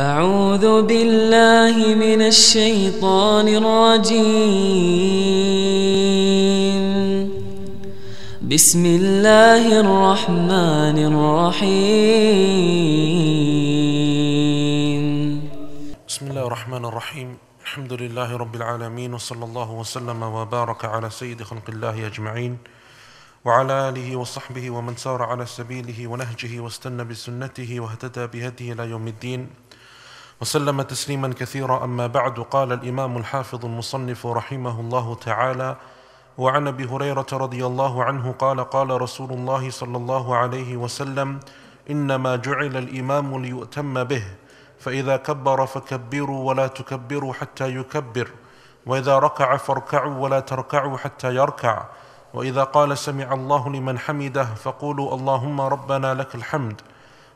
أعوذ بالله من الشيطان الرجيم بسم الله الرحمن الرحيم بسم الله الرحمن الرحيم الحمد لله رب العالمين وصلى الله وسلم وبارك على سيد خلق الله أجمعين وعلى آله وصحبه ومن سار على سبيله ونهجه واستنى بسنته واهتدى بهديه إلى يوم الدين وسلم تسليما كثيرا اما بعد قال الامام الحافظ المصنف رحمه الله تعالى وعن ابي هريره رضي الله عنه قال قال رسول الله صلى الله عليه وسلم انما جعل الامام ليؤتم به فاذا كبر فكبروا ولا تكبروا حتى يكبر واذا ركع فاركعوا ولا تركعوا حتى يركع واذا قال سمع الله لمن حمده فقولوا اللهم ربنا لك الحمد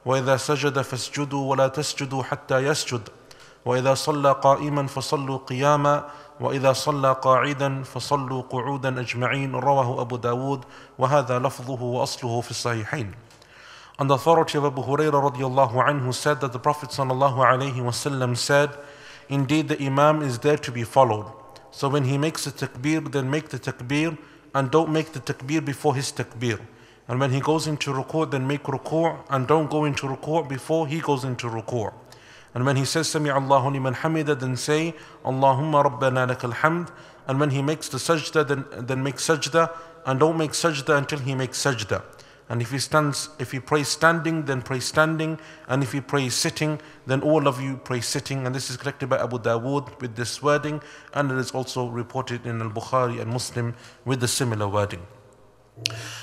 واذا سجد فاسجدوا ولا تسجدوا حتى يسجد واذا صلى قائما فصلوا قياما واذا صلى قاعدا فصلوا قعودا اجمعين رواه ابو داود وهذا لفظه واصله في الصحيحين On the authority of Abu Hurairah radiallahu anhu said that the Prophet sallallahu alayhi wasallam said, Indeed the Imam is there to be followed. So when he makes the takbir, then make the takbir and don't make the takbir before his takbir. And when he goes into ruku', then make ruku' and don't go into ruku' before he goes into ruku'. And when he says Sami Allahu liman hamida, then say Allahumma rabbana lakal hamd. And when he makes the sajda, then, then make sajda and don't make sajda until he makes sajda. And if he stands, if he prays standing, then pray standing. And if he prays sitting, then all of you pray sitting. And this is collected by Abu Dawood with this wording, and it is also reported in Al Bukhari and Muslim with the similar wording.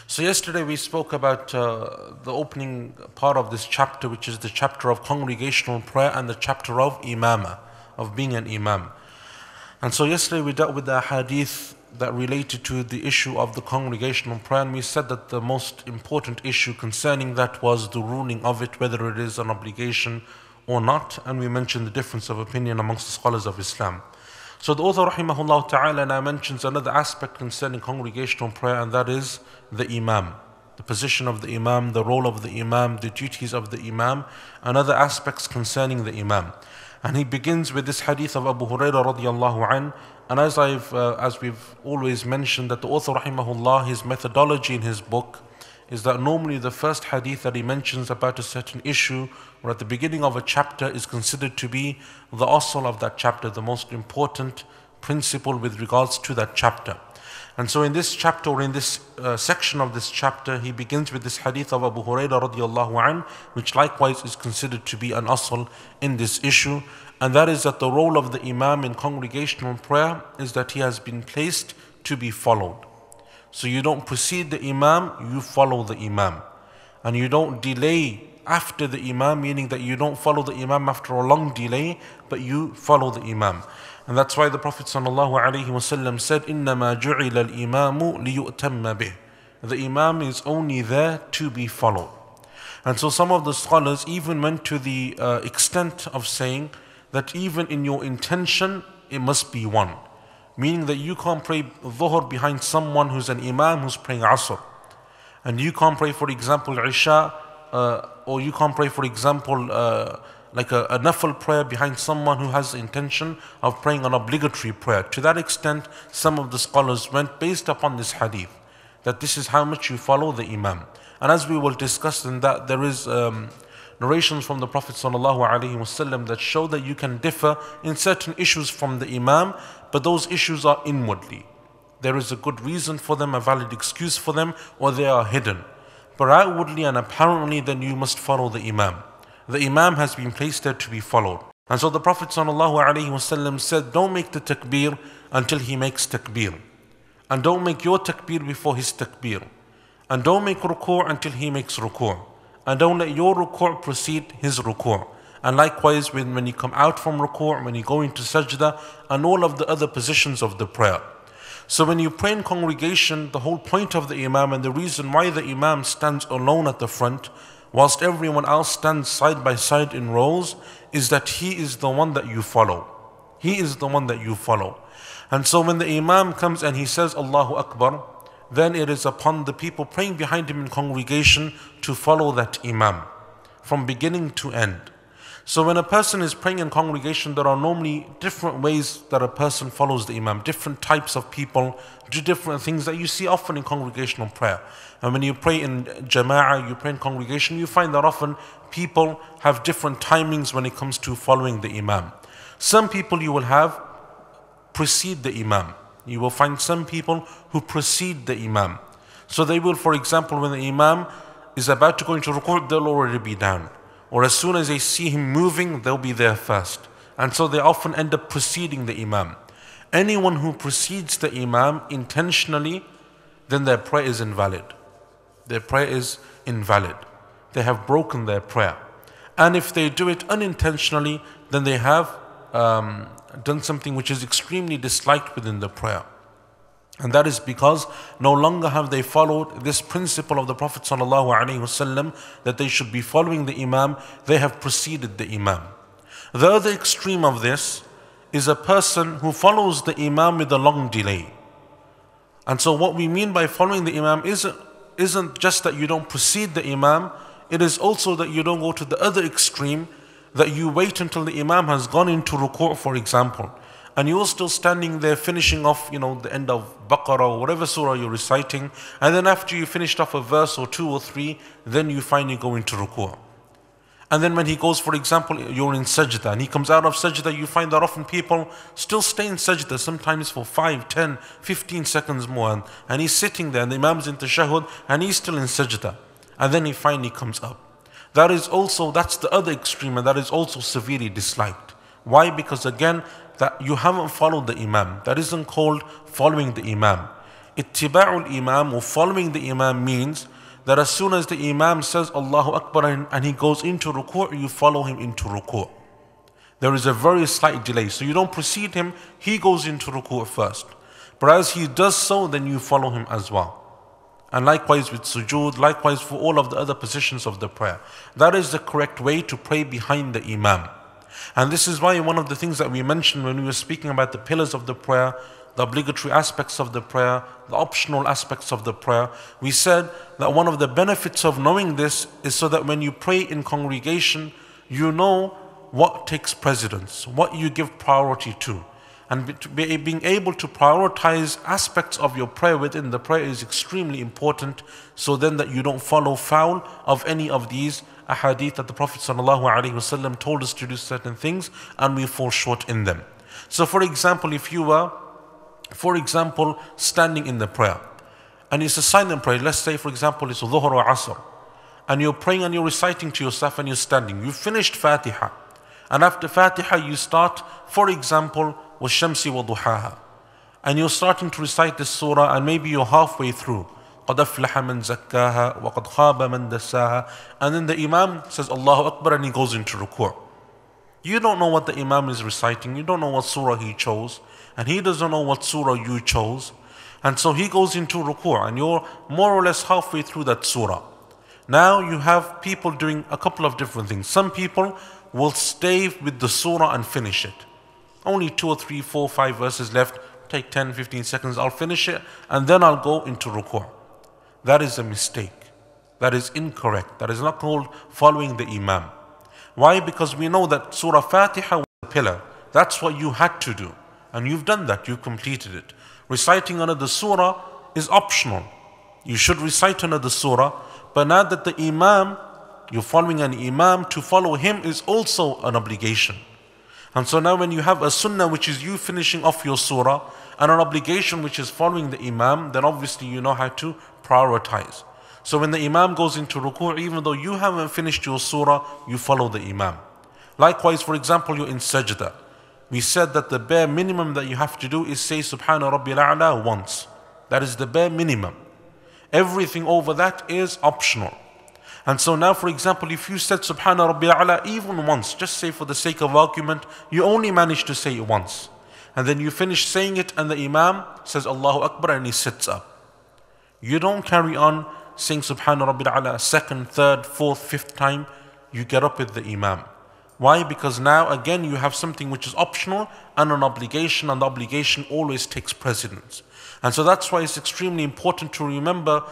So, yesterday we spoke about uh, the opening part of this chapter, which is the chapter of congregational prayer and the chapter of imama, of being an imam. And so, yesterday we dealt with the hadith that related to the issue of the congregational prayer, and we said that the most important issue concerning that was the ruling of it, whether it is an obligation or not, and we mentioned the difference of opinion amongst the scholars of Islam. So the author rahimahullah ta'ala now mentions another aspect concerning congregational prayer and that is the imam. The position of the imam, the role of the imam, the duties of the imam and other aspects concerning the imam. And he begins with this hadith of Abu Hurairah radiallahu an. And as, I've, uh, as we've always mentioned that the author rahimahullah, his methodology in his book is that normally the first hadith that he mentions about a certain issue or at the beginning of a chapter is considered to be the asal of that chapter, the most important principle with regards to that chapter. And so in this chapter or in this uh, section of this chapter, he begins with this hadith of Abu Huraira radiallahu an, which likewise is considered to be an asal in this issue. And that is that the role of the imam in congregational prayer is that he has been placed to be followed. So you don't precede the Imam, you follow the Imam. And you don't delay after the Imam, meaning that you don't follow the Imam after a long delay, but you follow the Imam. And that's why the Prophet ﷺ said, The Imam is only there to be followed. And so some of the scholars even went to the uh, extent of saying that even in your intention, it must be one. Meaning that you can't pray dhuhr behind someone who's an imam who's praying asr. And you can't pray, for example, isha, uh, or you can't pray, for example, uh, like a, a nafl prayer behind someone who has the intention of praying an obligatory prayer. To that extent, some of the scholars went based upon this hadith, that this is how much you follow the imam. And as we will discuss in that, there is um, narrations from the Prophet ﷺ that show that you can differ in certain issues from the imam but those issues are inwardly. There is a good reason for them, a valid excuse for them, or they are hidden. But outwardly and apparently, then you must follow the Imam. The Imam has been placed there to be followed. And so the Prophet ﷺ said, Don't make the takbir until he makes takbir. And don't make your takbir before his takbir. And don't make ruku' until he makes ruku'. And don't let your ruku' precede his ruku'. And likewise, when, when you come out from ruku', when you go into sajda, and all of the other positions of the prayer. So when you pray in congregation, the whole point of the imam and the reason why the imam stands alone at the front, whilst everyone else stands side by side in rows, is that he is the one that you follow. He is the one that you follow. And so when the imam comes and he says, Allahu Akbar, then it is upon the people praying behind him in congregation to follow that imam from beginning to end. So when a person is praying in congregation, there are normally different ways that a person follows the imam, different types of people do different things that you see often in congregational prayer. And when you pray in jama'ah, you pray in congregation, you find that often people have different timings when it comes to following the imam. Some people you will have precede the imam. You will find some people who precede the imam. So they will, for example, when the imam is about to go into ruku', they'll already be down or as soon as they see him moving, they'll be there first. And so they often end up preceding the Imam. Anyone who precedes the Imam intentionally, then their prayer is invalid. Their prayer is invalid. They have broken their prayer. And if they do it unintentionally, then they have um, done something which is extremely disliked within the prayer. And that is because no longer have they followed this principle of the Prophet ﷺ that they should be following the Imam, they have preceded the Imam. The other extreme of this is a person who follows the Imam with a long delay. And so, what we mean by following the Imam isn't, isn't just that you don't precede the Imam, it is also that you don't go to the other extreme, that you wait until the Imam has gone into ruku', for example and you are still standing there finishing off, you know, the end of Baqarah or whatever surah you're reciting, and then after you finished off a verse or two or three, then you finally go into ruku'. And then when he goes, for example, you're in sajda, and he comes out of sajda, you find that often people still stay in sajda, sometimes for 5, 10, 15 seconds more, and, and he's sitting there, and the imam's in tashahud, and he's still in sajda. And then he finally comes up. That is also, that's the other extreme, and that is also severely disliked. Why? Because again, that you haven't followed the Imam. That isn't called following the Imam. Ittiba'ul Imam or following the Imam means that as soon as the Imam says Allahu Akbar and, he goes into ruku', you follow him into ruku'. There is a very slight delay. So you don't precede him, he goes into ruku' first. But as he does so, then you follow him as well. And likewise with sujood, likewise for all of the other positions of the prayer. That is the correct way to pray behind the Imam. And this is why one of the things that we mentioned when we were speaking about the pillars of the prayer, the obligatory aspects of the prayer, the optional aspects of the prayer, we said that one of the benefits of knowing this is so that when you pray in congregation, you know what takes precedence, what you give priority to. And being able to prioritize aspects of your prayer within the prayer is extremely important so then that you don't follow foul of any of these hadith that the Prophet ﷺ told us to do certain things and we fall short in them. So for example, if you were, for example, standing in the prayer and it's a silent prayer, let's say for example it's Dhuhr or Asr and you're praying and you're reciting to yourself and you're standing. You have finished Fatiha and after Fatiha you start, for example, with Shamsi wa Duhaha and you're starting to recite this surah and maybe you're halfway through قَدْ أَفْلَحَ مَنْ زَكَّاهَا وَقَدْ خَابَ مَنْ دَسَّاهَا And then the Imam says Allahu Akbar and he goes into ruku'. You don't know what the Imam is reciting. You don't know what surah he chose. And he doesn't know what surah you chose. And so he goes into ruku' and you're more or less halfway through that surah. Now you have people doing a couple of different things. Some people will stay with the surah and finish it. Only two or three, four, five verses left. Take 10, 15 seconds. I'll finish it and then I'll go into ruku'. That is a mistake. That is incorrect. That is not called following the Imam. Why? Because we know that Surah Fatiha was the pillar. That's what you had to do. And you've done that. You've completed it. Reciting another surah is optional. You should recite another surah. But now that the Imam, you're following an Imam, to follow him is also an obligation. And so now when you have a sunnah which is you finishing off your surah and an obligation which is following the Imam, then obviously you know how to prioritize. So when the Imam goes into ruku', even though you haven't finished your surah, you follow the Imam. Likewise, for example, you're in sajda. We said that the bare minimum that you have to do is say Subhana Rabbil A'la once. That is the bare minimum. Everything over that is optional. And so now, for example, if you said Subhana Rabbil A'la even once, just say for the sake of argument, you only managed to say it once. And then you finish saying it and the Imam says Allahu Akbar and he sits up. You don't carry on saying Subhanallah Rabbil Ala second, third, fourth, fifth time. You get up with the Imam. Why? Because now again you have something which is optional and an obligation, and the obligation always takes precedence. And so that's why it's extremely important to remember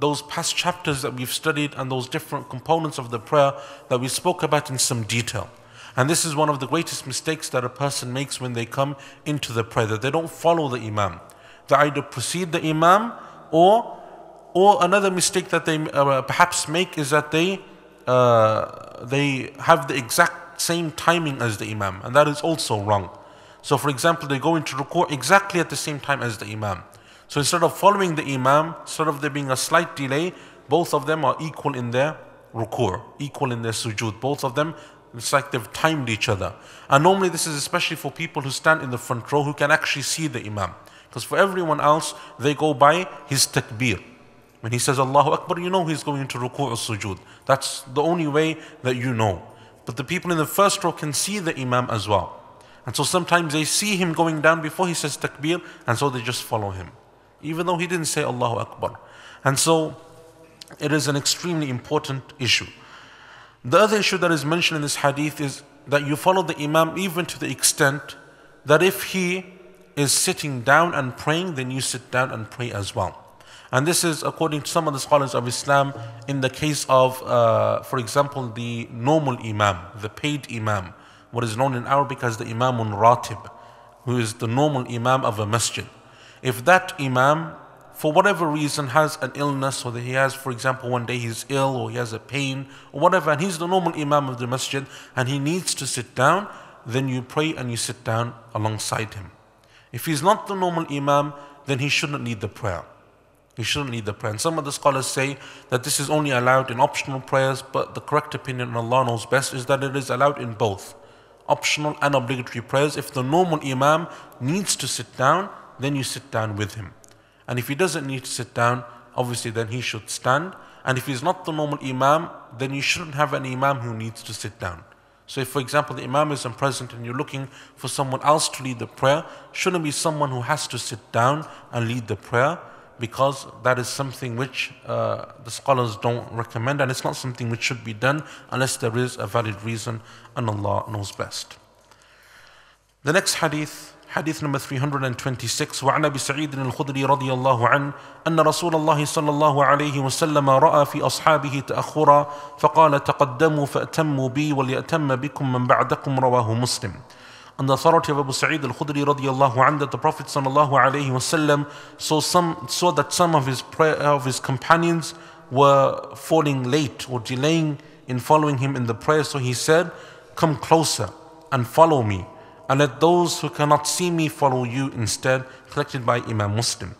those past chapters that we've studied and those different components of the prayer that we spoke about in some detail. And this is one of the greatest mistakes that a person makes when they come into the prayer, that they don't follow the Imam. They either precede the Imam or, or another mistake that they uh, perhaps make is that they, uh, they have the exact same timing as the Imam, and that is also wrong. So, for example, they go into ruku' exactly at the same time as the Imam. So, instead of following the Imam, instead of there being a slight delay, both of them are equal in their ruku', equal in their sujood. Both of them, it's like they've timed each other. And normally, this is especially for people who stand in the front row who can actually see the Imam. Because for everyone else, they go by his takbir. When he says Allahu Akbar, you know he's going to ruku' or sujud. That's the only way that you know. But the people in the first row can see the Imam as well. And so sometimes they see him going down before he says takbir, and so they just follow him. Even though he didn't say Allahu Akbar. And so it is an extremely important issue. The other issue that is mentioned in this hadith is that you follow the Imam even to the extent that if he is sitting down and praying, then you sit down and pray as well. And this is according to some of the scholars of Islam in the case of, uh, for example, the normal imam, the paid imam, what is known in Arabic as the imamun ratib, who is the normal imam of a masjid. If that imam, for whatever reason, has an illness or that he has, for example, one day he's ill or he has a pain or whatever, and he's the normal imam of the masjid and he needs to sit down, then you pray and you sit down alongside him. If he's not the normal imam, then he shouldn't need the prayer. He shouldn't need the prayer. And some of the scholars say that this is only allowed in optional prayers, but the correct opinion, and Allah knows best, is that it is allowed in both optional and obligatory prayers. If the normal imam needs to sit down, then you sit down with him. And if he doesn't need to sit down, obviously then he should stand. And if he's not the normal imam, then you shouldn't have an imam who needs to sit down. So if, for example, the Imam isn't present and you're looking for someone else to lead the prayer, shouldn't be someone who has to sit down and lead the prayer because that is something which uh, the scholars don't recommend and it's not something which should be done unless there is a valid reason and Allah knows best. The next hadith حديث نمبر 326 وعن ابي سعيد الخدري رضي الله عنه ان رسول الله صلى الله عليه وسلم راى في اصحابه تاخرا فقال تقدموا فاتموا بي ولياتم بكم من بعدكم رواه مسلم And the authority of Abu Sa'id al-Khudri radiallahu anhu that the Prophet sallallahu alayhi wasallam saw, some, saw that some of his, prayer, of his companions were falling late or delaying in following him in the prayer. So he said, come closer and follow me. and let those who cannot see me follow you instead, collected by Imam Muslim.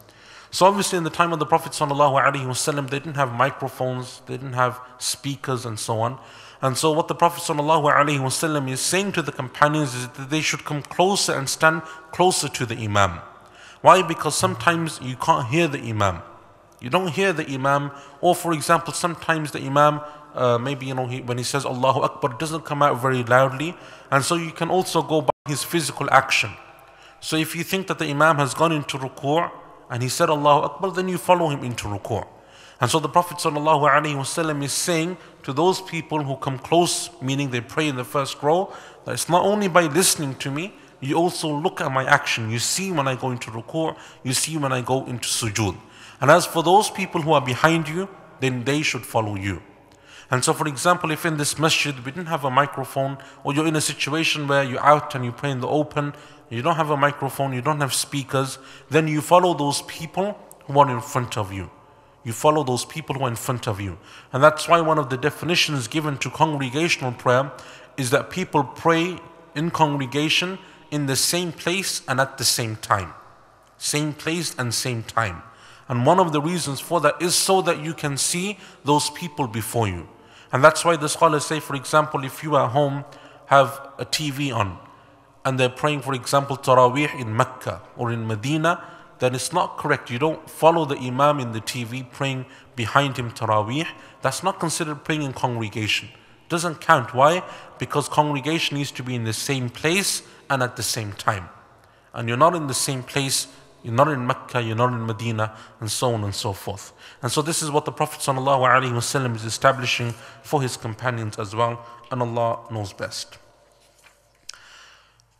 So obviously in the time of the Prophet ﷺ, they didn't have microphones, they didn't have speakers and so on. And so what the Prophet ﷺ is saying to the companions is that they should come closer and stand closer to the Imam. Why? Because sometimes you can't hear the Imam. You don't hear the Imam, or for example, sometimes the Imam uh, maybe you know he, when he says Allahu Akbar doesn't come out very loudly and so you can also go by his physical action. So if you think that the Imam has gone into ruku' and he said Allahu Akbar, then you follow him into ruku'. And so the Prophet wasallam is saying to those people who come close, meaning they pray in the first row, that it's not only by listening to me, you also look at my action. You see when I go into ruku', you see when I go into sujud. And as for those people who are behind you, then they should follow you. And so, for example, if in this masjid we didn't have a microphone, or you're in a situation where you're out and you pray in the open, you don't have a microphone, you don't have speakers, then you follow those people who are in front of you. You follow those people who are in front of you. And that's why one of the definitions given to congregational prayer is that people pray in congregation in the same place and at the same time. Same place and same time. And one of the reasons for that is so that you can see those people before you. And that's why the scholars say, for example, if you at home have a TV on and they're praying, for example, Taraweeh in Mecca or in Medina, then it's not correct. You don't follow the Imam in the TV praying behind him Taraweeh. That's not considered praying in congregation. Doesn't count. Why? Because congregation needs to be in the same place and at the same time. And you're not in the same place nor in Mecca, you're not in Medina, and so on and so forth. And so this is what the Prophet ﷺ is establishing for his companions as well, and Allah knows best.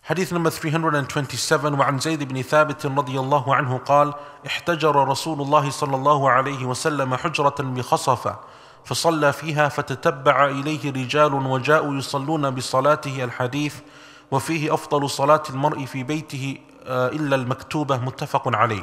حديث number 327 وعن زيد بن ثابت رضي الله عنه قال احتجر رسول الله صلى الله عليه وسلم حجرة بخصفة فصلى فيها فتتبع إليه رجال وجاءوا يصلون بصلاته الحديث وفيه أفضل صلاة المرء في بيته الا المكتوبة متفق عليه.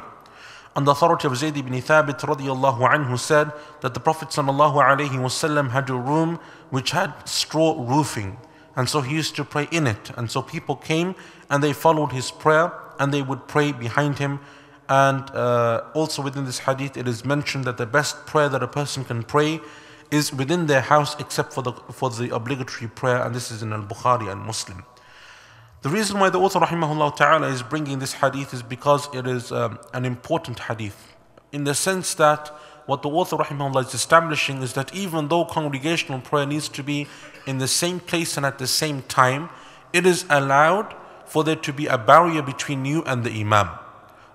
On the authority of Zayd ibn Thabit radiallahu anhu said that the Prophet sallallahu alayhi wasallam had a room which had straw roofing. And so he used to pray in it. And so people came and they followed his prayer and they would pray behind him. And uh, also within this hadith, it is mentioned that the best prayer that a person can pray is within their house except for the, for the obligatory prayer. And this is in Al Bukhari and Muslim. The reason why the author rahimahullah ta'ala is bringing this hadith is because it is um, an important hadith in the sense that what the author rahimahullah is establishing is that even though congregational prayer needs to be in the same place and at the same time, it is allowed for there to be a barrier between you and the imam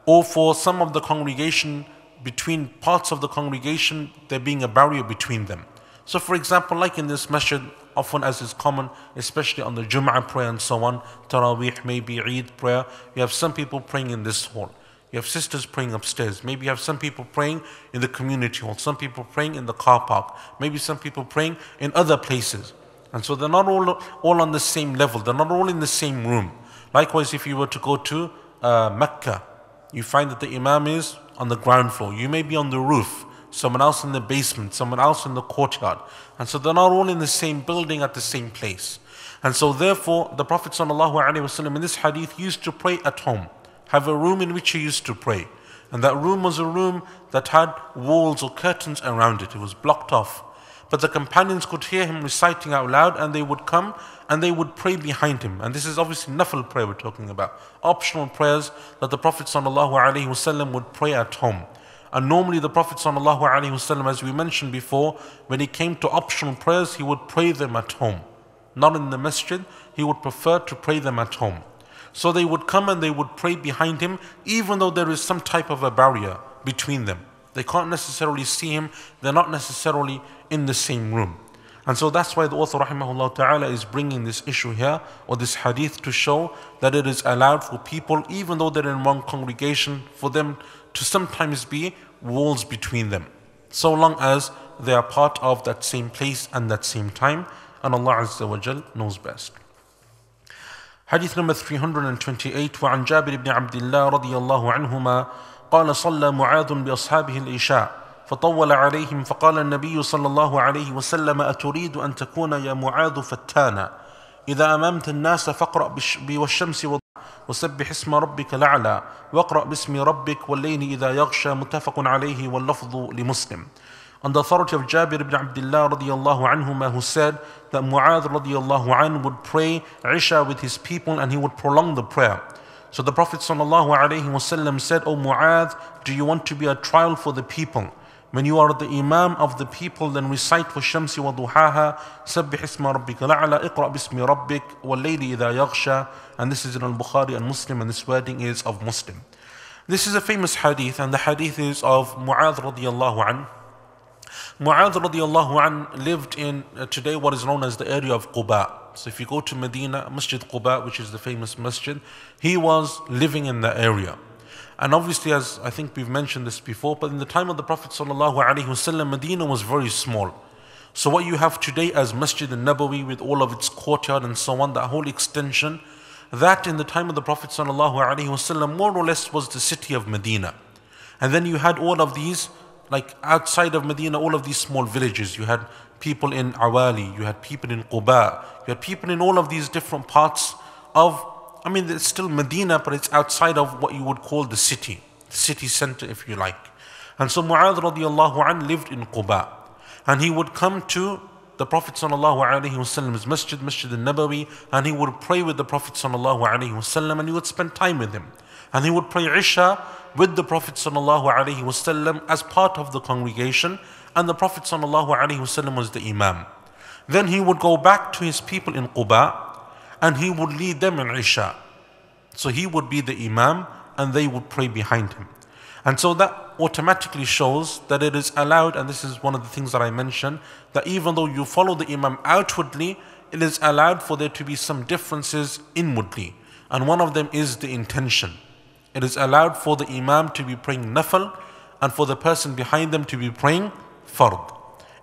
or for some of the congregation between parts of the congregation there being a barrier between them. So for example, like in this masjid, often as is common, especially on the Jum'ah prayer and so on, Taraweeh, maybe Eid prayer. You have some people praying in this hall. You have sisters praying upstairs. Maybe you have some people praying in the community hall, some people praying in the car park, maybe some people praying in other places. And so they're not all, all on the same level, they're not all in the same room. Likewise, if you were to go to uh, Mecca, you find that the Imam is on the ground floor. You may be on the roof someone else in the basement, someone else in the courtyard. And so they're not all in the same building at the same place. And so therefore, the Prophet ﷺ in this hadith used to pray at home, have a room in which he used to pray. And that room was a room that had walls or curtains around it. It was blocked off. But the companions could hear him reciting out loud and they would come and they would pray behind him. And this is obviously nafil prayer we're talking about. Optional prayers that the Prophet ﷺ would pray at home. And normally the Prophet ﷺ, as we mentioned before, when he came to optional prayers, he would pray them at home. Not in the masjid, he would prefer to pray them at home. So they would come and they would pray behind him, even though there is some type of a barrier between them. They can't necessarily see him, they're not necessarily in the same room. And so that's why the author ta'ala is bringing this issue here or this hadith to show that it is allowed for people even though they're in one congregation for them to sometimes be walls between them, so long as they are part of that same place and that same time, and Allah Azza wa Jal knows best. حديث نمبر 328 وعن جابر بن عبد الله رضي الله عنهما قال صلى معاذ بأصحابه العشاء فطول عليهم فقال النبي صلى الله عليه وسلم أتريد أن تكون يا معاذ فتانا إذا أممت الناس فاقرأ والشمس وسبح اسم ربك الأعلى واقرأ باسم ربك والليل إذا يغشى متفق عليه واللفظ لمسلم On the authority of Jabir ibn Abdullah radiallahu anhuma who said that Mu'adh radiallahu an would pray Isha with his people and he would prolong the prayer. So the Prophet sallallahu alayhi wasallam said, O Mu'adh, do you want to be a trial for the people? When you are the imam of the people, then recite وَالشَّمْسِ وَضُحَاهَا سَبِّحِ Isma رَبِّكَ لَعْلَى اقْرَأْ biSmi رَبِّكَ وَاللَّيْلِ ida يَغْشَى And this is in al-Bukhari and Muslim, and this wording is of Muslim. This is a famous hadith, and the hadith is of Mu'adh radiallahu an. Mu'adh radiallahu an lived in uh, today what is known as the area of Quba. So if you go to Medina, Masjid Quba, which is the famous masjid, he was living in that area. And obviously, as I think we've mentioned this before, but in the time of the Prophet ﷺ, Medina was very small. So what you have today as Masjid al-Nabawi with all of its courtyard and so on, that whole extension, that in the time of the Prophet ﷺ more or less was the city of Medina. And then you had all of these, like outside of Medina, all of these small villages. You had people in Awali, you had people in Quba, you had people in all of these different parts of I mean, it's still Medina, but it's outside of what you would call the city, the city center, if you like. And so Mu'adh radiallahu an lived in Quba. And he would come to the Prophet sallallahu alaihi wasallam's masjid, Masjid al-Nabawi, and he would pray with the Prophet sallallahu alaihi wasallam, and he would spend time with him. And he would pray Isha with the Prophet sallallahu alaihi wasallam as part of the congregation, and the Prophet sallallahu alaihi wasallam was the Imam. Then he would go back to his people in Quba, and he would lead them in Isha. So he would be the Imam and they would pray behind him. And so that automatically shows that it is allowed, and this is one of the things that I mentioned, that even though you follow the Imam outwardly, it is allowed for there to be some differences inwardly. And one of them is the intention. It is allowed for the Imam to be praying nafal and for the person behind them to be praying fard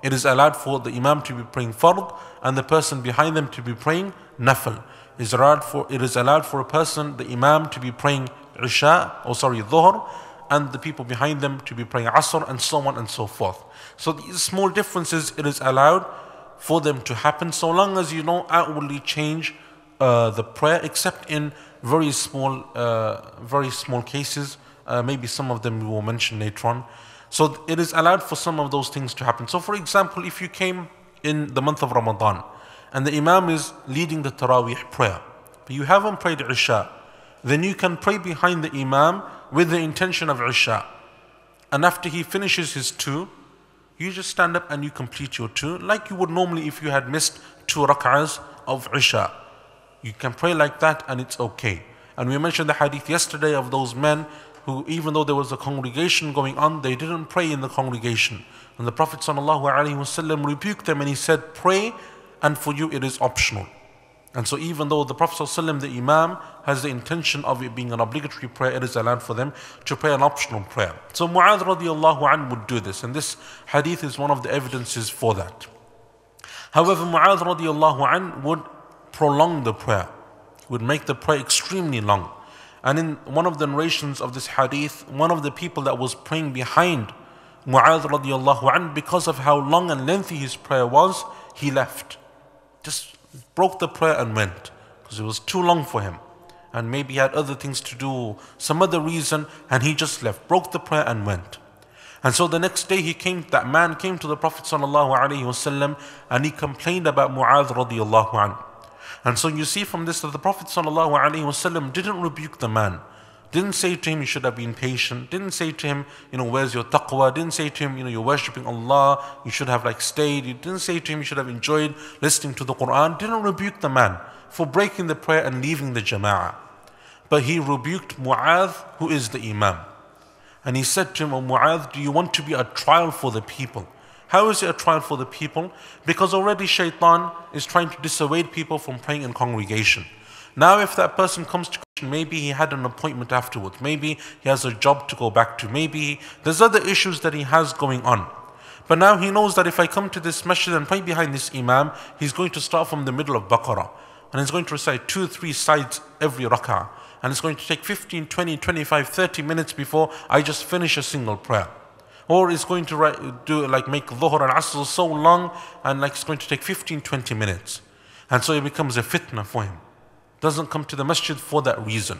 it is allowed for the Imam to be praying fard and the person behind them to be praying nafil. It is allowed for, it is allowed for a person, the Imam, to be praying Isha, or sorry, Dhuhr, and the people behind them to be praying Asr, and so on and so forth. So these small differences, it is allowed for them to happen so long as you don't outwardly change uh, the prayer, except in very small, uh, very small cases. Uh, maybe some of them we will mention later on. So it is allowed for some of those things to happen. So for example, if you came in the month of Ramadan and the Imam is leading the Taraweeh prayer, but you haven't prayed Isha, then you can pray behind the Imam with the intention of Isha. And after he finishes his two, you just stand up and you complete your two, like you would normally if you had missed two rak'ahs of Isha. You can pray like that and it's okay. And we mentioned the hadith yesterday of those men who, even though there was a congregation going on, they didn't pray in the congregation. And the Prophet ﷺ rebuked them and he said, Pray, and for you it is optional. And so, even though the Prophet, ﷺ, the Imam, has the intention of it being an obligatory prayer, it is allowed for them to pray an optional prayer. So, Mu'adh would do this, and this hadith is one of the evidences for that. However, Mu'adh would prolong the prayer, would make the prayer extremely long. And in one of the narrations of this hadith, one of the people that was praying behind Mu'adh radiallahu an, because of how long and lengthy his prayer was, he left. Just broke the prayer and went because it was too long for him. And maybe he had other things to do, some other reason, and he just left, broke the prayer and went. And so the next day he came, that man came to the Prophet sallallahu alaihi wasallam, and he complained about Mu'adh radiallahu anhu. And so you see from this that the Prophet ﷺ didn't rebuke the man. Didn't say to him, you should have been patient. Didn't say to him, you know, where's your taqwa? Didn't say to him, you know, you're worshipping Allah. You should have like stayed. You didn't say to him, you should have enjoyed listening to the Quran. Didn't rebuke the man for breaking the prayer and leaving the jama'ah. But he rebuked Mu'adh, who is the Imam. And he said to him, O Mu'adh, do you want to be a trial for the people? How is it a trial for the people? Because already shaitan is trying to dissuade people from praying in congregation. Now, if that person comes to Christian, maybe he had an appointment afterwards, maybe he has a job to go back to, maybe there's other issues that he has going on. But now he knows that if I come to this masjid and pray behind this imam, he's going to start from the middle of Baqarah. And he's going to recite two, three sides every rak'ah. And it's going to take 15, 20, 25, 30 minutes before I just finish a single prayer. Or it's going to do like make dhuhr and asr so long and like it's going to take 15, 20 minutes. And so it becomes a fitna for him. Doesn't come to the masjid for that reason.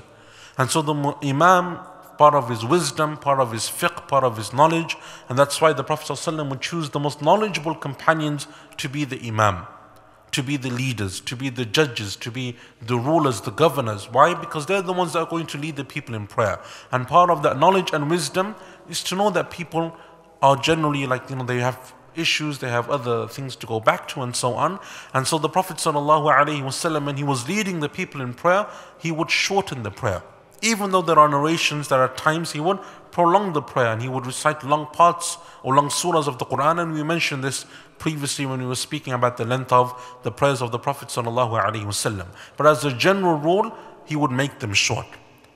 And so the imam, part of his wisdom, part of his fiqh, part of his knowledge, and that's why the Prophet ﷺ would choose the most knowledgeable companions to be the imam to be the leaders, to be the judges, to be the rulers, the governors. Why? Because they're the ones that are going to lead the people in prayer. And part of that knowledge and wisdom is to know that people are generally like, you know, they have issues, they have other things to go back to, and so on. And so the Prophet, وسلم, when he was leading the people in prayer, he would shorten the prayer. Even though there are narrations there are times he would prolong the prayer and he would recite long parts or long surahs of the Quran. And we mentioned this previously when we were speaking about the length of the prayers of the Prophet. But as a general rule, he would make them short.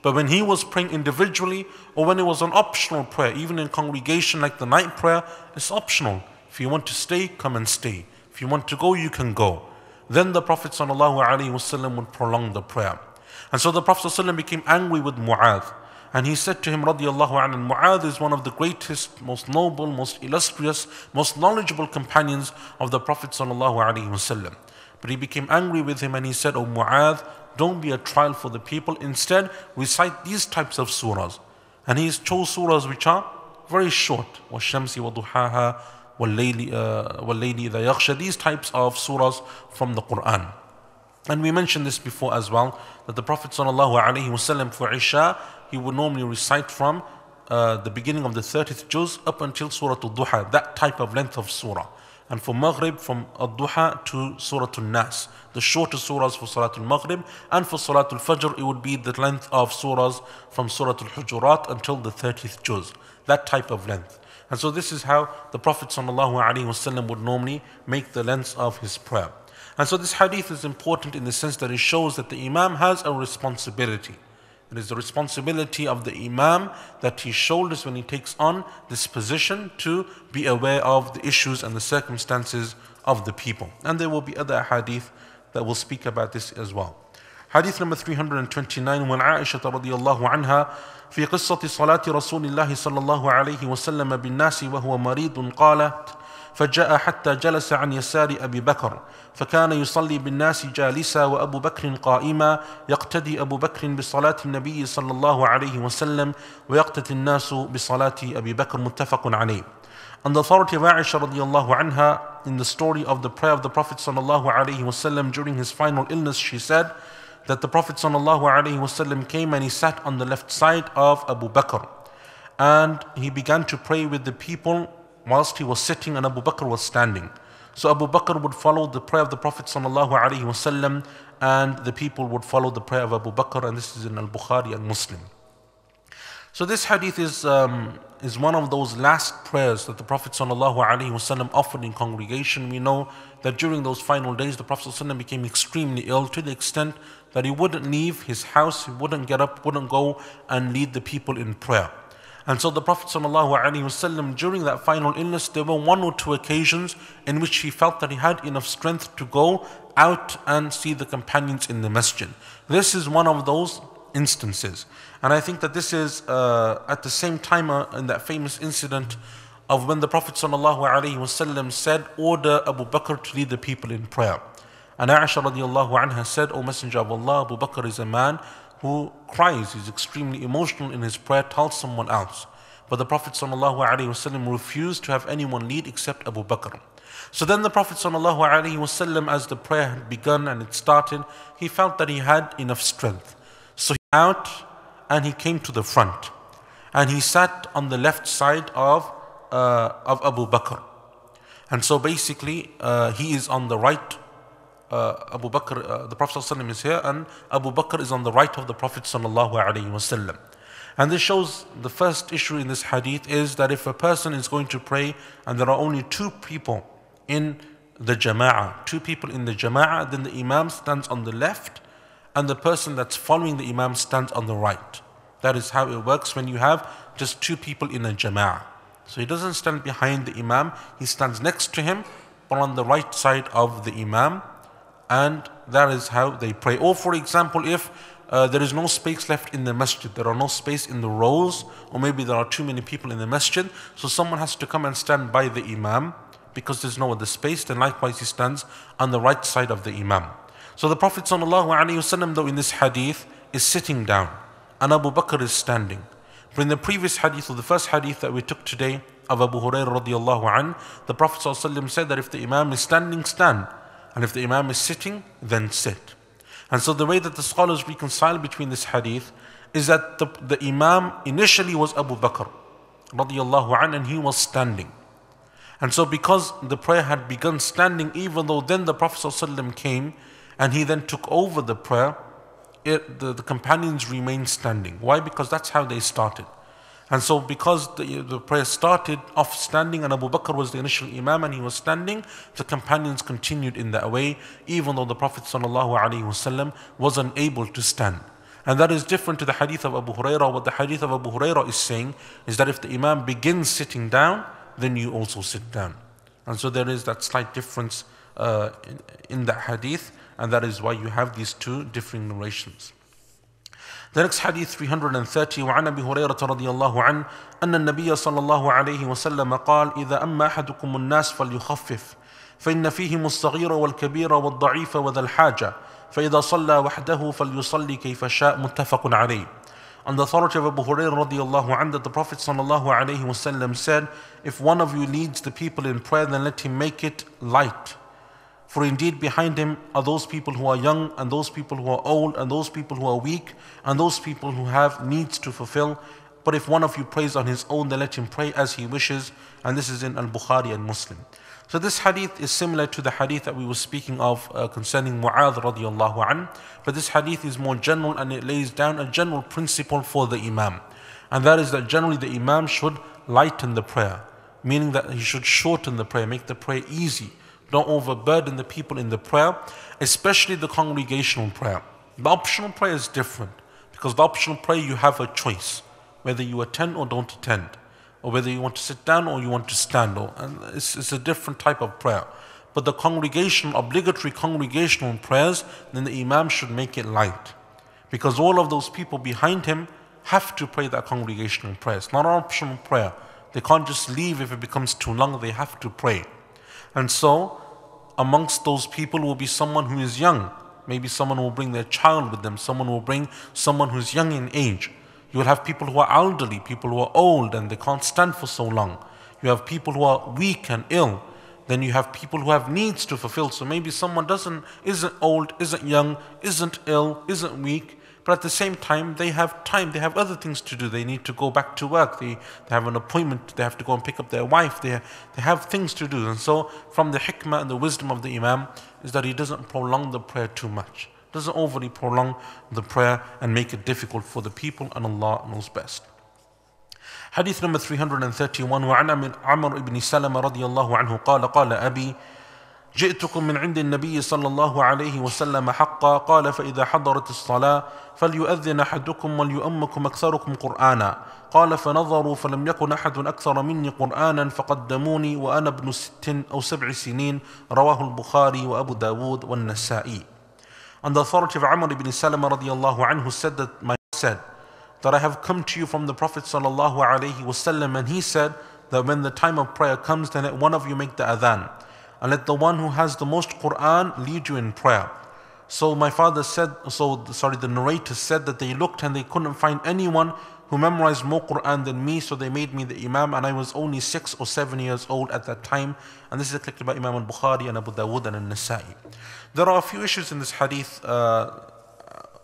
But when he was praying individually or when it was an optional prayer, even in congregation like the night prayer, it's optional. If you want to stay, come and stay. If you want to go, you can go. Then the Prophet ﷺ would prolong the prayer. And so the Prophet ﷺ became angry with Mu'adh. And he said to him, radiallahu anhu, Mu'adh is one of the greatest, most noble, most illustrious, most knowledgeable companions of the Prophet sallallahu alaihi wasallam. But he became angry with him and he said, O Mu'adh, don't be a trial for the people. Instead, recite these types of surahs. And he chose surahs which are very short. وَالشَّمْسِ وَضُحَاهَا وَاللَّيْلِ إِذَا يَغْشَى These types of surahs from the Qur'an. And we mentioned this before as well, that the Prophet ﷺ for Isha, he would normally recite from uh, the beginning of the 30th juz up until Surah Al-Duha, that type of length of surah and for Maghrib from Ad-Duha to Surah al nas The shortest surahs for Salatul Maghrib and for Salatul Fajr it would be the length of surahs from Surah Al-Hujurat until the 30th juz. That type of length. And so this is how the Prophet ﷺ would normally make the length of his prayer. And so this hadith is important in the sense that it shows that the Imam has a responsibility. It is the responsibility of the Imam that he shoulders when he takes on this position to be aware of the issues and the circumstances of the people. And there will be other hadith that will speak about this as well. Hadith number 329 when Aisha رضي الله عنها في قصة صلاة رسول الله صلى الله عليه وسلم بالناس وهو مريض قالت فجاء حتى جلس عن يسار ابي بكر فكان يصلي بالناس جالسا وابو بكر قائما يقتدي ابو بكر بصلاه النبي صلى الله عليه وسلم ويقتدي الناس بصلاه ابي بكر متفق عليه On the authority of Aisha radiallahu anha, in the story of the prayer of the Prophet sallallahu alaihi wasallam during his final illness, she said that the Prophet sallallahu alaihi wasallam came and he sat on the left side of Abu Bakr, and he began to pray with the people whilst he was sitting and Abu Bakr was standing. So Abu Bakr would follow the prayer of the Prophet وسلم, and the people would follow the prayer of Abu Bakr, and this is in Al Bukhari and Muslim. So this hadith is, um, is one of those last prayers that the Prophet wasallam offered in congregation. We know that during those final days, the Prophet wasallam became extremely ill to the extent that he wouldn't leave his house, he wouldn't get up, wouldn't go and lead the people in prayer. And so the Prophet ﷺ, during that final illness, there were one or two occasions in which he felt that he had enough strength to go out and see the companions in the masjid. This is one of those instances. And I think that this is uh, at the same time uh, in that famous incident of when the Prophet ﷺ said, Order Abu Bakr to lead the people in prayer. And Aisha radiallahu anha said, O Messenger of Allah, Abu Bakr is a man who cries, he's extremely emotional in his prayer, tells someone else. But the Prophet ﷺ refused to have anyone lead except Abu Bakr. So then the Prophet ﷺ, as the prayer had begun and it started, he felt that he had enough strength. So he out and he came to the front. And he sat on the left side of, uh, of Abu Bakr. And so basically, uh, he is on the right uh, Abu Bakr, uh, the Prophet ﷺ is here, and Abu Bakr is on the right of the Prophet ﷺ. And this shows the first issue in this hadith is that if a person is going to pray and there are only two people in the jama'ah, two people in the jama'ah, then the imam stands on the left and the person that's following the imam stands on the right. That is how it works when you have just two people in a jama'ah. So he doesn't stand behind the imam, he stands next to him, but on the right side of the imam, and that is how they pray. Or for example, if uh, there is no space left in the masjid, there are no space in the rows, or maybe there are too many people in the masjid, so someone has to come and stand by the imam because there's no other space, then likewise he stands on the right side of the imam. So the Prophet ﷺ though in this hadith is sitting down and Abu Bakr is standing. But in the previous hadith or the first hadith that we took today of Abu Hurairah radiallahu an, the Prophet wasallam said that if the imam is standing, stand. And if the Imam is sitting, then sit. And so the way that the scholars reconcile between this hadith is that the, the Imam initially was Abu Bakr radiallahu an, and he was standing. And so because the prayer had begun standing, even though then the Prophet came and he then took over the prayer, it, the, the companions remained standing. Why? Because that's how they started. And so because the, the, prayer started off standing and Abu Bakr was the initial Imam and he was standing, the companions continued in that way, even though the Prophet ﷺ was unable to stand. And that is different to the hadith of Abu Hurairah. What the hadith of Abu Hurairah is saying is that if the Imam begins sitting down, then you also sit down. And so there is that slight difference uh, in, in that hadith, and that is why you have these two differing narrations. The next hadith 330 وعن أبي هريرة رضي الله عنه أن النبي صلى الله عليه وسلم قال إذا أما أحدكم الناس فليخفف فإن فيهم الصغير والكبير والضعيف وذا الحاجة فإذا صلى وحده فليصلي كيف شاء متفق عليه On the authority of Abu Hurairah radiallahu anhu that the Prophet sallallahu alayhi wasallam said, If one of you leads the people in prayer, then let him make it light. For indeed, behind him are those people who are young, and those people who are old, and those people who are weak, and those people who have needs to fulfill. But if one of you prays on his own, then let him pray as he wishes. And this is in Al Bukhari and Muslim. So this hadith is similar to the hadith that we were speaking of uh, concerning Mu'adh radiallahu an. But this hadith is more general and it lays down a general principle for the Imam. And that is that generally the Imam should lighten the prayer, meaning that he should shorten the prayer, make the prayer easy. Don't overburden the people in the prayer, especially the congregational prayer. The optional prayer is different because the optional prayer you have a choice whether you attend or don't attend, or whether you want to sit down or you want to stand. Or, and it's, it's a different type of prayer. But the congregational, obligatory congregational prayers, then the Imam should make it light. Because all of those people behind him have to pray that congregational prayer. It's not an optional prayer. They can't just leave if it becomes too long, they have to pray. And so, amongst those people will be someone who is young. Maybe someone will bring their child with them, someone will bring someone who's young in age. You will have people who are elderly, people who are old and they can't stand for so long. You have people who are weak and ill. Then you have people who have needs to fulfill. So maybe someone doesn't isn't old, isn't young, isn't ill, isn't weak, but at the same time, they have time, they have other things to do. They need to go back to work, they, they have an appointment, they have to go and pick up their wife, they, they have things to do. And so, from the hikmah and the wisdom of the Imam, is that he doesn't prolong the prayer too much, doesn't overly prolong the prayer and make it difficult for the people, and Allah knows best. Hadith number 331 وعن عمر بن سلمة رضي الله عنه قال قال أبي جئتكم من عند النبي صلى الله عليه وسلم حقا قال فإذا حضرت الصلاة فليؤذن أحدكم وليؤمكم أكثركم قرآنا قال فنظروا فلم يكن أحد أكثر مني قرآنا فقدموني وأنا ابن ست أو سبع سنين رواه البخاري وأبو داود والنسائي On the authority of Amr ibn Salama radiallahu anhu said that my said that I have come to you from the Prophet sallallahu alayhi wasallam and he said that when the time of prayer comes then one of you make the adhan and let the one who has the most Quran lead you in prayer. So my father said, so sorry, the narrator said that they looked and they couldn't find anyone who memorized more Quran than me, so they made me the Imam, and I was only six or seven years old at that time. And this is collected by Imam al-Bukhari and Abu Dawud and al-Nasa'i. There are a few issues in this hadith uh,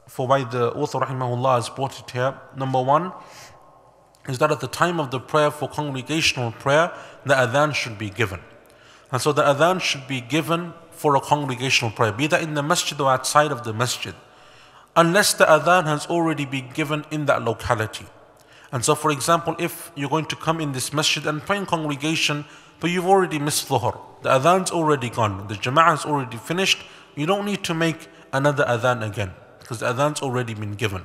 for why the author rahimahullah has brought it here. Number one is that at the time of the prayer for congregational prayer, the adhan should be given. And so the adhan should be given for a congregational prayer, be that in the masjid or outside of the masjid, unless the adhan has already been given in that locality. And so, for example, if you're going to come in this masjid and pray in congregation, but you've already missed dhuhr, the adhan's already gone, the jama'ah is already finished, you don't need to make another adhan again, because the adhan's already been given.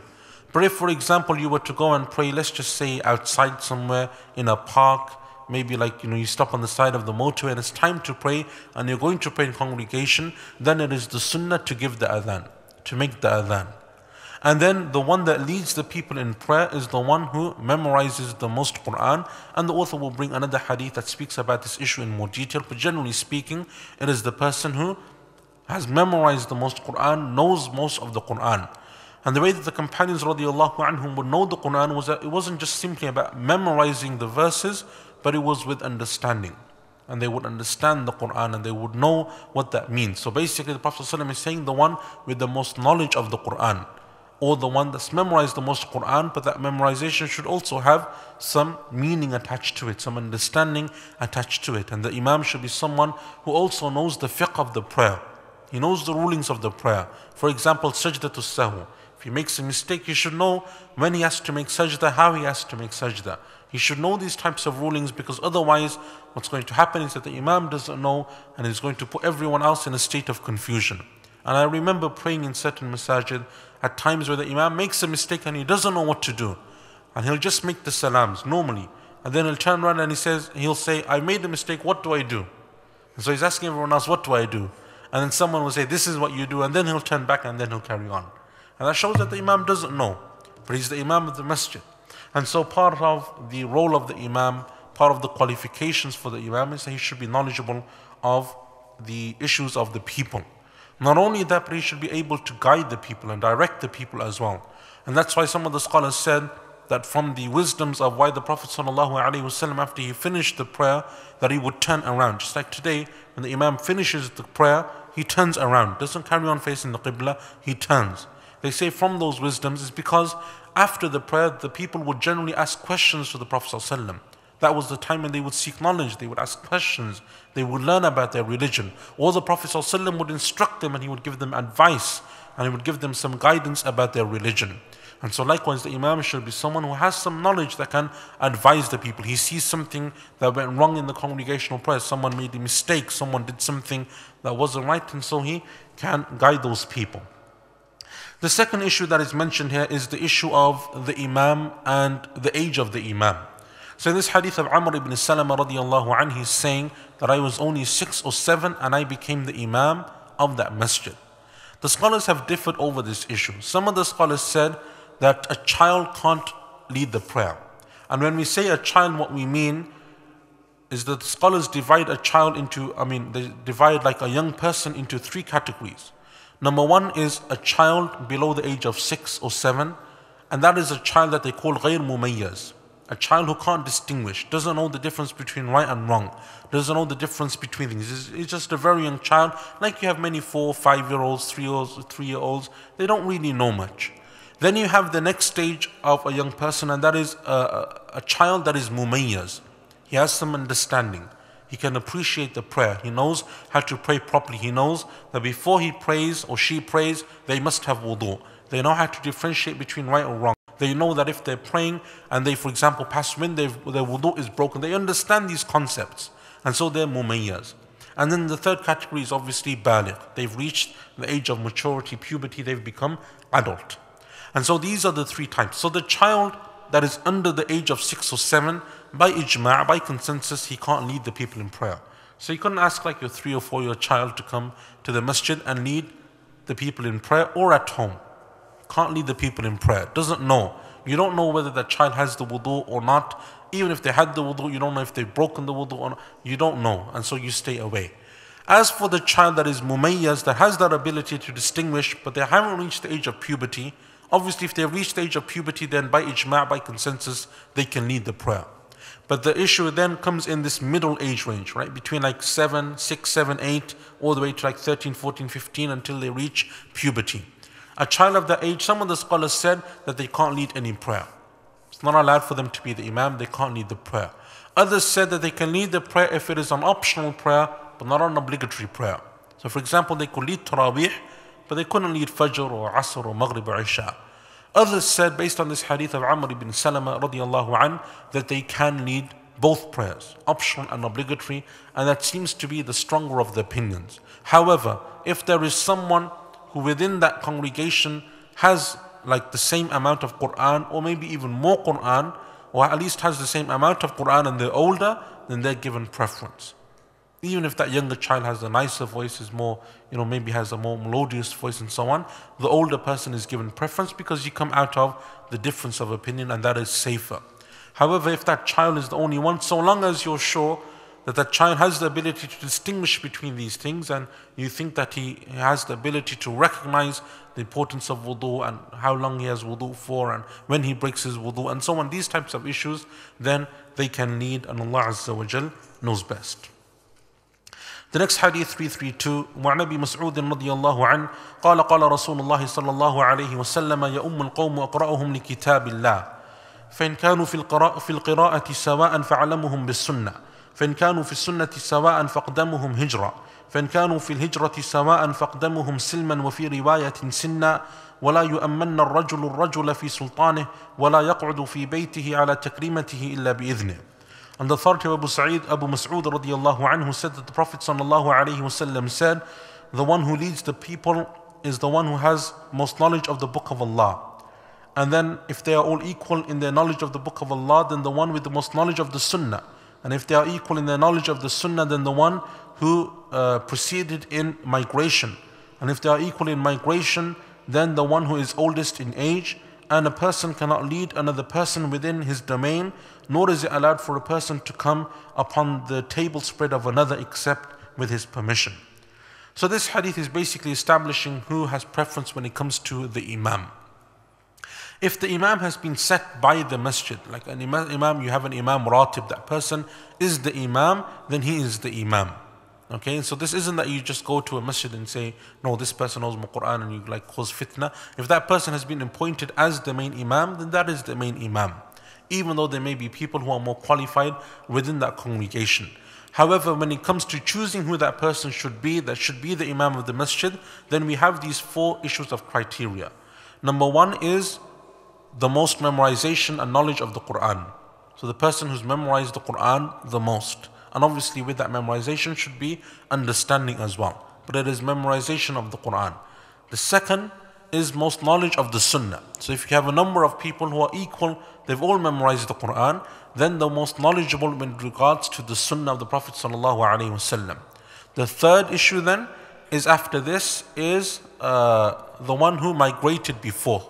But if, for example, you were to go and pray, let's just say outside somewhere in a park, maybe like you know you stop on the side of the motorway and it's time to pray and you're going to pray in congregation, then it is the sunnah to give the adhan, to make the adhan. And then the one that leads the people in prayer is the one who memorizes the most Quran. And the author will bring another hadith that speaks about this issue in more detail. But generally speaking, it is the person who has memorized the most Quran, knows most of the Quran. And the way that the companions radiallahu anhum would know the Quran was that it wasn't just simply about memorizing the verses, but it was with understanding. And they would understand the Quran and they would know what that means. So basically, the Prophet ﷺ is saying the one with the most knowledge of the Quran, or the one that's memorized the most Quran, but that memorization should also have some meaning attached to it, some understanding attached to it. And the Imam should be someone who also knows the fiqh of the prayer. He knows the rulings of the prayer. For example, sajda to sahu. If he makes a mistake, he should know when he has to make sajda, how he has to make sajda. He should know these types of rulings because otherwise what's going to happen is that the Imam doesn't know and is going to put everyone else in a state of confusion. And I remember praying in certain masajid at times where the Imam makes a mistake and he doesn't know what to do. And he'll just make the salams normally. And then he'll turn around and he says, he'll say, I made a mistake, what do I do? And so he's asking everyone else, what do I do? And then someone will say, this is what you do. And then he'll turn back and then he'll carry on. And that shows that the Imam doesn't know. But he's the Imam of the masjid. And so part of the role of the imam, part of the qualifications for the imam is that he should be knowledgeable of the issues of the people. Not only that, but he should be able to guide the people and direct the people as well. And that's why some of the scholars said that from the wisdoms of why the Prophet ﷺ, after he finished the prayer, that he would turn around. Just like today, when the Imam finishes the prayer, he turns around. Doesn't carry on facing the Qibla, he turns. They say from those wisdoms is because after the prayer, the people would generally ask questions to the Prophet ﷺ. That was the time when they would seek knowledge, they would ask questions, they would learn about their religion. Or the Prophet ﷺ would instruct them and he would give them advice and he would give them some guidance about their religion. And so, likewise, the Imam should be someone who has some knowledge that can advise the people. He sees something that went wrong in the congregational prayer, someone made a mistake, someone did something that wasn't right, and so he can guide those people. The second issue that is mentioned here is the issue of the Imam and the age of the Imam. So in this hadith of Amr ibn Salama radiallahu anh, he's saying that I was only six or seven and I became the Imam of that masjid. The scholars have differed over this issue. Some of the scholars said that a child can't lead the prayer. And when we say a child, what we mean is that the scholars divide a child into, I mean, they divide like a young person into three categories. Number one is a child below the age of six or seven, and that is a child that they call غير مميز. A child who can't distinguish, doesn't know the difference between right and wrong, doesn't know the difference between things. It's just a very young child, like you have many four, five year olds, three olds, three year olds. They don't really know much. Then you have the next stage of a young person, and that is a, a, a child that is mumayyaz. He has some understanding he can appreciate the prayer. He knows how to pray properly. He knows that before he prays or she prays, they must have wudu. They know how to differentiate between right or wrong. They know that if they're praying and they, for example, pass when their wudu is broken, they understand these concepts. And so they're mumayyas. And then the third category is obviously baligh. They've reached the age of maturity, puberty, they've become adult. And so these are the three types. So the child that is under the age of six or seven, by ijma', by consensus, he can't lead the people in prayer. So you couldn't ask like your three or four year child to come to the masjid and lead the people in prayer or at home. Can't lead the people in prayer. Doesn't know. You don't know whether that child has the wudu or not. Even if they had the wudu, you don't know if they've broken the wudu or not. You don't know. And so you stay away. As for the child that is mumayyaz, that has that ability to distinguish, but they haven't reached the age of puberty, Obviously, if they reach the age of puberty, then by ijma', by consensus, they can lead the prayer. But the issue then comes in this middle age range, right? Between like 7, 6, 7, 8, all the way to like 13, 14, 15 until they reach puberty. A child of that age, some of the scholars said that they can't lead any prayer. It's not allowed for them to be the imam, they can't lead the prayer. Others said that they can lead the prayer if it is an optional prayer, but not an obligatory prayer. So, for example, they could lead tarawih. But they couldn't lead Fajr or Asr or Maghrib or Isha. Others said, based on this hadith of Amr ibn Salama radiallahu an, that they can lead both prayers, optional and obligatory, and that seems to be the stronger of the opinions. However, if there is someone who within that congregation has like the same amount of Quran or maybe even more Quran, or at least has the same amount of Quran and they're older, then they're given preference even if that younger child has a nicer voice, is more, you know, maybe has a more melodious voice and so on, the older person is given preference because you come out of the difference of opinion and that is safer. However, if that child is the only one, so long as you're sure that that child has the ability to distinguish between these things and you think that he has the ability to recognize the importance of wudu and how long he has wudu for and when he breaks his wudu and so on, these types of issues, then they can lead and Allah Azza wa Jal knows best. The next hadith 332 وعن ابي مسعود رضي الله عنه قال قال رسول الله صلى الله عليه وسلم ام القوم اقراهم لكتاب الله فان كانوا في القراءة في القراءة سواء فعلمهم بالسنة فان كانوا في السنة سواء فاقدمهم هجرة فان كانوا في الهجرة سواء فاقدمهم سلما وفي رواية سنا ولا يؤمن الرجل الرجل في سلطانه ولا يقعد في بيته على تكريمته الا باذنه And the authority of Abu Sa'id, Abu Mas'ud radiallahu anhu said that the Prophet sallallahu alayhi wasallam said, the one who leads the people is the one who has most knowledge of the book of Allah. And then if they are all equal in their knowledge of the book of Allah, then the one with the most knowledge of the sunnah. And if they are equal in their knowledge of the sunnah, then the one who uh, proceeded in migration. And if they are equal in migration, then the one who is oldest in age and a person cannot lead another person within his domain, nor is it allowed for a person to come upon the table spread of another except with his permission. So this hadith is basically establishing who has preference when it comes to the imam. If the imam has been set by the masjid, like an imam, you have an imam ratib, that person is the imam, then he is the imam. Okay, so this isn't that you just go to a masjid and say, no, this person knows the Quran and you like cause fitna. If that person has been appointed as the main imam, then that is the main imam. Even though there may be people who are more qualified within that congregation. However, when it comes to choosing who that person should be, that should be the imam of the masjid, then we have these four issues of criteria. Number one is the most memorization and knowledge of the Quran. So the person who's memorized the Quran the most. And obviously with that memorization should be understanding as well. But it is memorization of the Quran. The second is most knowledge of the Sunnah. So if you have a number of people who are equal, they've all memorized the Quran, then the most knowledgeable with regards to the Sunnah of the Prophet The third issue then is after this is uh, the one who migrated before.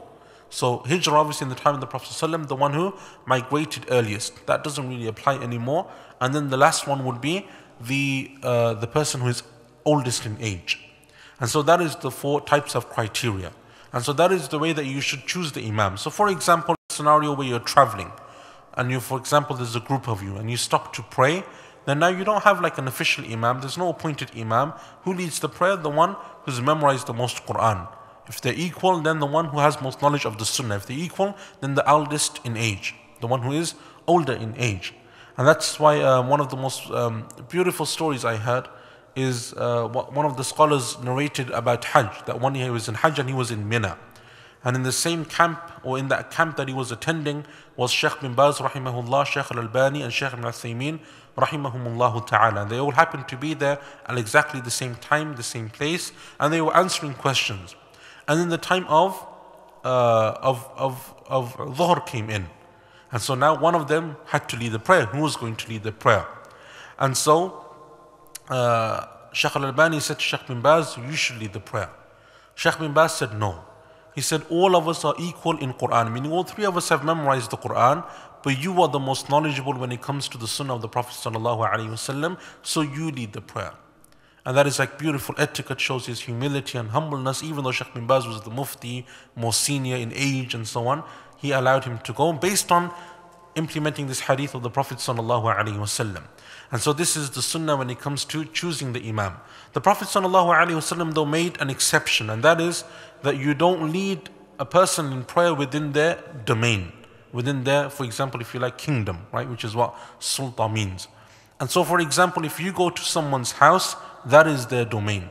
So Hijrah obviously in the time of the Prophet the one who migrated earliest. That doesn't really apply anymore and then the last one would be the, uh, the person who is oldest in age. And so that is the four types of criteria. And so that is the way that you should choose the imam. So for example, scenario where you're traveling and you, for example, there's a group of you and you stop to pray, then now you don't have like an official imam. There's no appointed imam. Who leads the prayer? The one who's memorized the most Quran. If they're equal, then the one who has most knowledge of the Sunnah. If they're equal, then the eldest in age, the one who is older in age. And that's why uh, one of the most um, beautiful stories I heard is uh, one of the scholars narrated about Hajj, that one year he was in Hajj and he was in Mina. And in the same camp, or in that camp that he was attending, was Sheikh bin Baz, rahimahullah, Sheikh al-Albani, and Sheikh ibn Uthaymeen, rahimahumullah ta'ala. They all happened to be there at exactly the same time, the same place, and they were answering questions. And in the time of, uh, of, of, of Dhuhr came in. And so now one of them had to lead the prayer. Who was going to lead the prayer? And so uh, al Albani said to Shaykh bin Baz, You should lead the prayer. Sheikh bin Baz said, No. He said, All of us are equal in Quran, meaning all three of us have memorized the Quran, but you are the most knowledgeable when it comes to the Sunnah of the Prophet. ﷺ, so you lead the prayer. And that is like beautiful etiquette, shows his humility and humbleness, even though Sheikh bin Baz was the mufti, more senior in age and so on he allowed him to go based on implementing this hadith of the Prophet And so this is the sunnah when it comes to choosing the imam. The Prophet though made an exception and that is that you don't lead a person in prayer within their domain, within their, for example, if you like, kingdom, right, which is what sultan means. And so, for example, if you go to someone's house, that is their domain.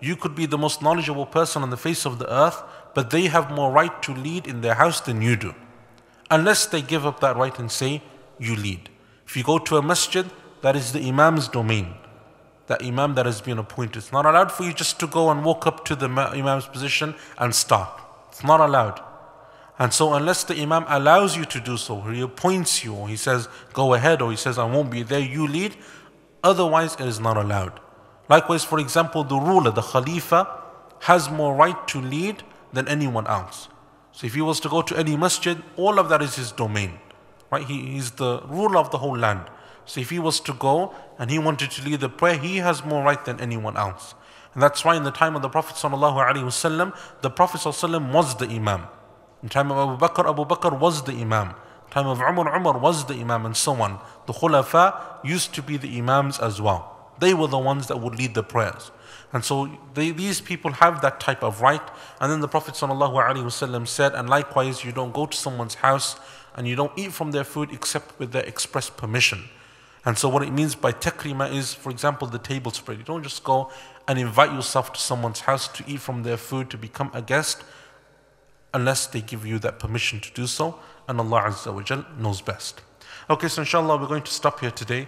You could be the most knowledgeable person on the face of the earth, but they have more right to lead in their house than you do. Unless they give up that right and say, you lead. If you go to a masjid, that is the imam's domain. That imam that has been appointed. It's not allowed for you just to go and walk up to the imam's position and start. It's not allowed. And so, unless the imam allows you to do so, he appoints you, or he says, go ahead, or he says, I won't be there, you lead, otherwise, it is not allowed. Likewise, for example, the ruler, the khalifa, has more right to lead than anyone else. So if he was to go to any masjid, all of that is his domain. Right? He is the ruler of the whole land. So if he was to go and he wanted to lead the prayer, he has more right than anyone else. And that's why in the time of the Prophet ﷺ, the Prophet ﷺ was the Imam. In time of Abu Bakr, Abu Bakr was the Imam. In time of Umar, Umar was the Imam and so on. The Khulafa used to be the Imams as well. They were the ones that would lead the prayers. And so they, these people have that type of right. And then the Prophet ﷺ said, and likewise, you don't go to someone's house and you don't eat from their food except with their express permission. And so what it means by takrima is, for example, the table spread. You don't just go and invite yourself to someone's house to eat from their food, to become a guest, unless they give you that permission to do so. And Allah Azza wa knows best. Okay, so inshallah, we're going to stop here today.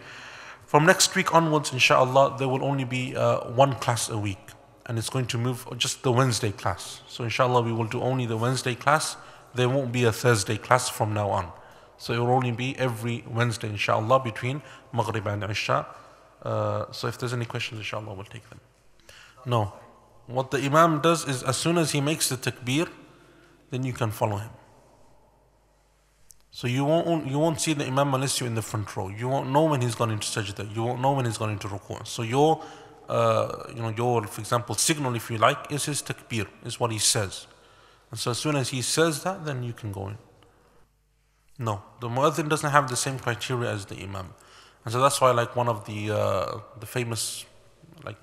From next week onwards, inshallah, there will only be uh, one class a week. And it's going to move uh, just the Wednesday class. So inshallah, we will do only the Wednesday class. There won't be a Thursday class from now on. So it will only be every Wednesday, inshallah, between Maghrib and Isha. Uh, so if there's any questions, inshallah, we'll take them. No. What the Imam does is as soon as he makes the takbir, then you can follow him. So you won't you won't see the imam unless you're in the front row. You won't know when he's gone into sajda. You won't know when he's gone into ruku. So your uh, you know your for example signal if you like is his takbir is what he says. And so as soon as he says that, then you can go in. No, the muadhin doesn't have the same criteria as the imam, and so that's why like one of the uh, the famous like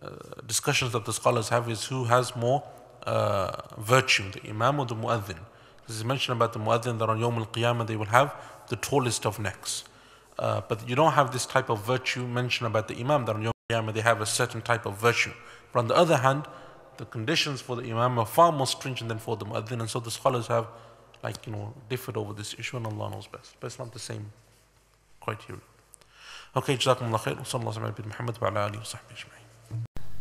uh, discussions that the scholars have is who has more uh, virtue, the imam or the muadhin. This is mentioned about the muazzin that on Yom al Qiyamah they will have the tallest of necks. Uh, but you don't have this type of virtue mentioned about the Imam that on Yom al Qiyamah they have a certain type of virtue. But on the other hand, the conditions for the Imam are far more stringent than for the muazzin, and so the scholars have like you know differed over this issue, and Allah knows best. But it's not the same criteria. Okay, Jazakumullah khair. Sallallahu alaihi wa sallam. Muhammad wa ala alihi wa sahbihi